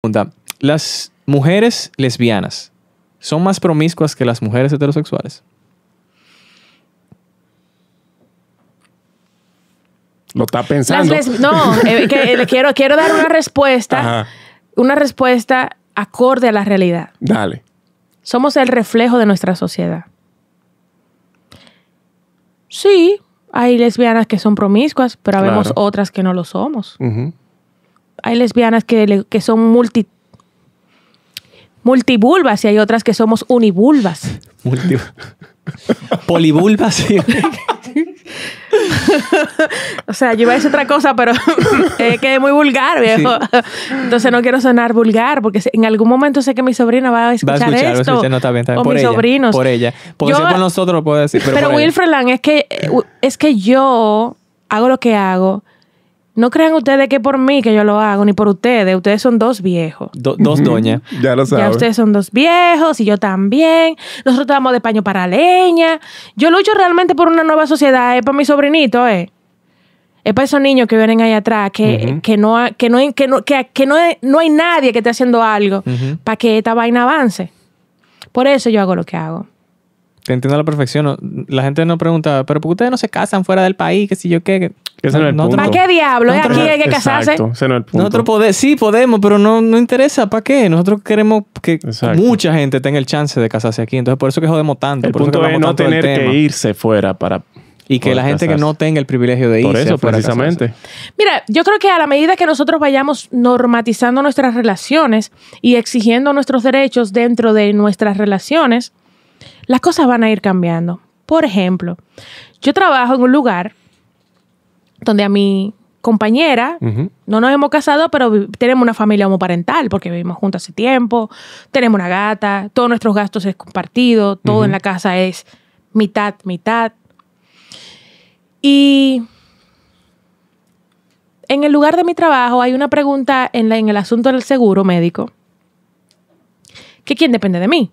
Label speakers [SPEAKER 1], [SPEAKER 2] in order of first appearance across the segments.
[SPEAKER 1] Pregunta, ¿las mujeres lesbianas son más promiscuas que las mujeres heterosexuales? Lo está pensando. no, eh, eh,
[SPEAKER 2] quiero, dar una respuesta, una respuesta acorde a la realidad. Dale. Somos el reflejo de nuestra sociedad. Sí, hay lesbianas que son promiscuas, pero vemos otras que no lo somos. Hay lesbianas que, que son multi, y hay otras que somos univulvas.
[SPEAKER 1] Multi... Polivulvas, o sea,
[SPEAKER 2] yo iba a decir otra cosa, pero que eh, quedé muy vulgar, viejo. Entonces no quiero sonar vulgar, porque en algún momento sé que mi sobrina va a escuchar, va a escuchar esto. Va a escuchar, no, también, también. O por mis sobrinos. Por ella. Porque nosotros
[SPEAKER 1] lo puedo decir. Pero, Wilfred
[SPEAKER 2] es que, eh, es que yo hago lo que hago no crean ustedes que por mí que yo lo hago, ni por ustedes. Ustedes son dos viejos.
[SPEAKER 1] dos doñas. ya lo saben. Ya ustedes
[SPEAKER 2] son dos viejos y yo también. Nosotros estamos de paño para leña. Yo lucho realmente por una nueva sociedad. Es para mi sobrinito, ¿eh? Es para esos niños que vienen ahí atrás, que, que, no, que, no, que, no, no, hay nadie que esté haciendo algo para que esta vaina avance. Por eso yo hago lo que hago.
[SPEAKER 1] Te entiendo a la perfección. La gente nos pregunta, ¿pero por qué ustedes no se casan fuera del país? ¿Qué si yo qué? Que no, es ¿Para qué diablo? ¿Es aquí hay que casarse? Exacto, no Nosotros podemos sí podemos, pero no, no interesa. ¿Para qué? Nosotros queremos que mucha gente tenga el chance de casarse aquí. Entonces, por eso que jodemos tanto. por eso es no tener que irse fuera para... Y que la gente que no tenga el privilegio de irse. Por eso, precisamente.
[SPEAKER 2] Mira, yo creo que a la medida que nosotros vayamos normatizando nuestras relaciones y exigiendo nuestros derechos dentro de nuestras relaciones, las cosas van a ir cambiando. Por ejemplo, yo trabajo en un lugar donde a mi compañera, no nos hemos casado, pero tenemos una familia homoparental porque vivimos juntos hace tiempo, tenemos una gata, todos nuestros gastos es compartido, todo en la casa es mitad, mitad. Y en el lugar de mi trabajo hay una pregunta en, en el asunto del seguro médico, que quién depende de mí.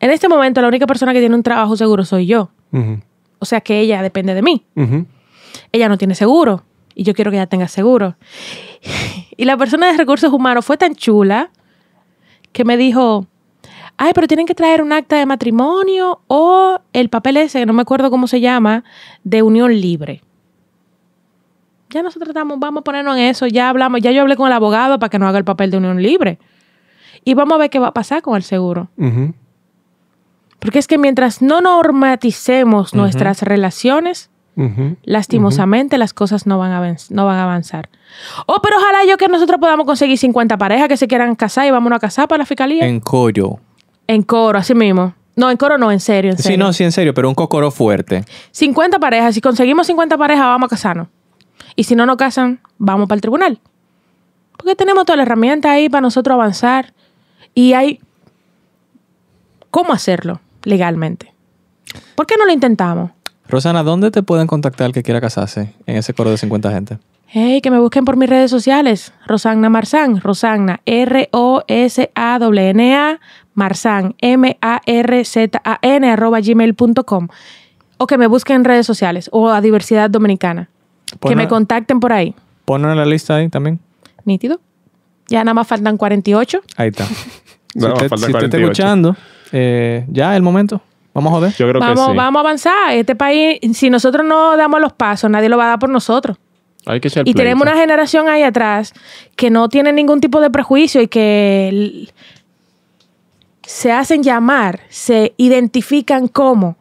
[SPEAKER 2] En este momento, la única persona que tiene un trabajo seguro soy yo. O sea que ella depende de mí. Ella no tiene seguro y yo quiero que ella tenga seguro. y la persona de recursos humanos fue tan chula que me dijo, ay, pero tienen que traer un acta de matrimonio o el papel ese, no me acuerdo cómo se llama, de unión libre. Ya nosotros tratamos, vamos a ponernos en eso, ya hablamos, ya yo hablé con el abogado para que nos haga el papel de unión libre. Y vamos a ver qué va a pasar con el seguro. Porque es que mientras no normaticemos nuestras relaciones, lastimosamente las cosas no van, a no van a avanzar. Oh, pero ojalá yo que nosotros podamos conseguir 50 parejas que se quieran casar y vámonos a casar para la fiscalía. En coro. En coro, así mismo. No, en coro no, en serio, en serio. Sí, no,
[SPEAKER 1] sí, en serio, pero un cocoro fuerte.
[SPEAKER 2] 50 parejas. Si conseguimos 50 parejas, vamos a casarnos. Y si no nos casan, vamos para el tribunal. Porque tenemos toda la herramienta ahí para nosotros avanzar. Y hay cómo hacerlo legalmente. ¿Por qué no lo intentamos?
[SPEAKER 1] Rosana, ¿dónde te pueden contactar el que quiera casarse en ese coro de 50 gente?
[SPEAKER 2] Hey, que me busquen por mis redes sociales. Rosanna Marzán. Rosanna, R-O-S-A-W-N-A, Marzán, M-A-R-Z-A-N, arroba gmail.com. O que me busquen en redes sociales o a Diversidad Dominicana. que me contacten por ahí.
[SPEAKER 1] Ponlo en la lista ahí también.
[SPEAKER 2] Nítido. Ya nada más faltan 48.
[SPEAKER 1] Ahí está. si escuchando eh, ya el momento. Vamos a joder. Yo creo que sí. Vamos
[SPEAKER 2] a avanzar. Este país, si nosotros no damos los pasos, nadie lo va a dar por nosotros.
[SPEAKER 1] Hay que y tenemos una
[SPEAKER 2] generación ahí atrás que no tiene ningún tipo de prejuicio y que se hacen llamar, se identifican como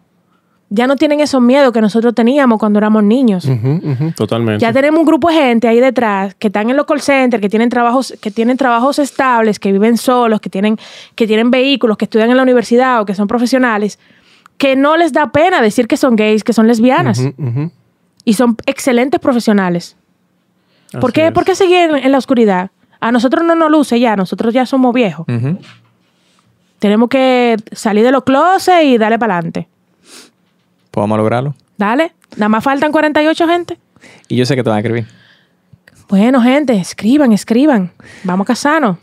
[SPEAKER 2] ya no tienen esos miedos que nosotros teníamos cuando éramos niños. totalmente. Ya tenemos un grupo de gente ahí detrás que están en los call centers, que tienen trabajos, que tienen trabajos estables, que viven solos, que tienen, que tienen vehículos, que estudian en la universidad o que son profesionales, que no les da pena decir que son gays, que son lesbianas. y son excelentes profesionales. ¿Por qué, seguir en, en, la oscuridad? A nosotros no nos luce ya, nosotros ya somos viejos. Tenemos que salir de los closets y darle para adelante vamos a lograrlo. Dale, nada más faltan 48 gente.
[SPEAKER 1] Y yo sé que te van a escribir.
[SPEAKER 2] Bueno, gente, escriban, escriban. Vamos a casarnos.